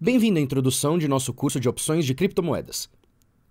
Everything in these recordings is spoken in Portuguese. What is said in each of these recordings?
Bem-vindo à introdução de nosso curso de opções de criptomoedas.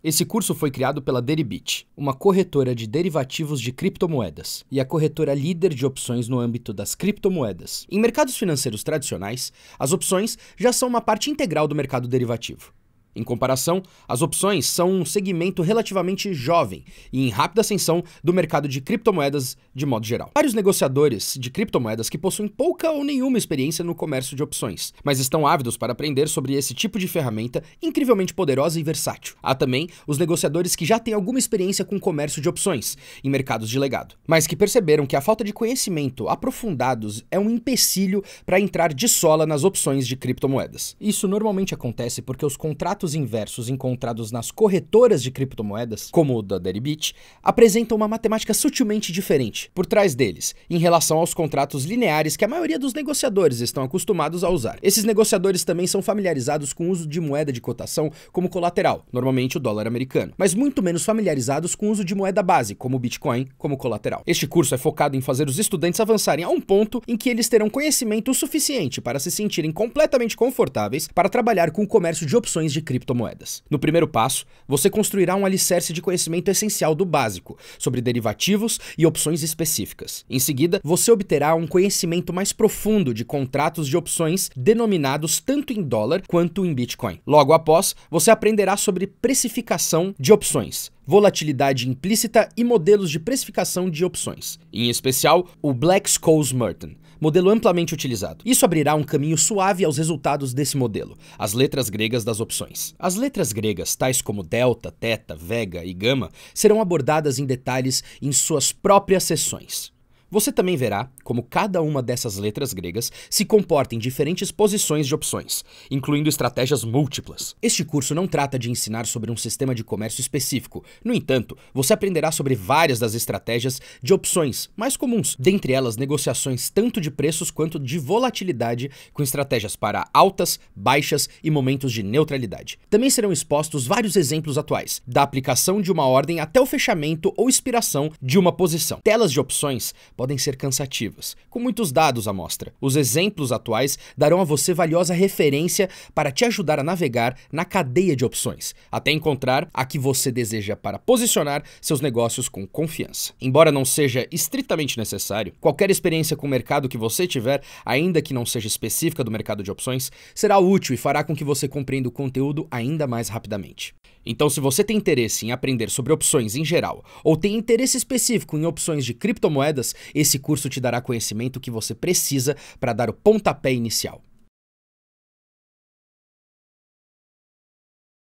Esse curso foi criado pela Deribit, uma corretora de derivativos de criptomoedas e a corretora líder de opções no âmbito das criptomoedas. Em mercados financeiros tradicionais, as opções já são uma parte integral do mercado derivativo. Em comparação, as opções são um segmento relativamente jovem e em rápida ascensão do mercado de criptomoedas de modo geral. Vários negociadores de criptomoedas que possuem pouca ou nenhuma experiência no comércio de opções, mas estão ávidos para aprender sobre esse tipo de ferramenta incrivelmente poderosa e versátil. Há também os negociadores que já têm alguma experiência com comércio de opções em mercados de legado, mas que perceberam que a falta de conhecimento aprofundados é um empecilho para entrar de sola nas opções de criptomoedas. Isso normalmente acontece porque os contratos contratos inversos encontrados nas corretoras de criptomoedas, como o da Deribit, apresentam uma matemática sutilmente diferente por trás deles, em relação aos contratos lineares que a maioria dos negociadores estão acostumados a usar. Esses negociadores também são familiarizados com o uso de moeda de cotação como colateral, normalmente o dólar americano, mas muito menos familiarizados com o uso de moeda base, como o Bitcoin, como colateral. Este curso é focado em fazer os estudantes avançarem a um ponto em que eles terão conhecimento suficiente para se sentirem completamente confortáveis para trabalhar com o comércio de opções de cripto criptomoedas. No primeiro passo, você construirá um alicerce de conhecimento essencial do básico, sobre derivativos e opções específicas. Em seguida, você obterá um conhecimento mais profundo de contratos de opções denominados tanto em dólar quanto em Bitcoin. Logo após, você aprenderá sobre precificação de opções, volatilidade implícita e modelos de precificação de opções, em especial o Black-Scholes-Merton, modelo amplamente utilizado. Isso abrirá um caminho suave aos resultados desse modelo, as letras gregas das opções. As letras gregas, tais como delta, teta, vega e gama, serão abordadas em detalhes em suas próprias sessões. Você também verá como cada uma dessas letras gregas se comporta em diferentes posições de opções, incluindo estratégias múltiplas. Este curso não trata de ensinar sobre um sistema de comércio específico. No entanto, você aprenderá sobre várias das estratégias de opções mais comuns, dentre elas negociações tanto de preços quanto de volatilidade, com estratégias para altas, baixas e momentos de neutralidade. Também serão expostos vários exemplos atuais, da aplicação de uma ordem até o fechamento ou expiração de uma posição. Telas de opções podem ser cansativas, com muitos dados à mostra. Os exemplos atuais darão a você valiosa referência para te ajudar a navegar na cadeia de opções, até encontrar a que você deseja para posicionar seus negócios com confiança. Embora não seja estritamente necessário, qualquer experiência com o mercado que você tiver, ainda que não seja específica do mercado de opções, será útil e fará com que você compreenda o conteúdo ainda mais rapidamente. Então, se você tem interesse em aprender sobre opções em geral ou tem interesse específico em opções de criptomoedas, esse curso te dará conhecimento que você precisa para dar o pontapé inicial.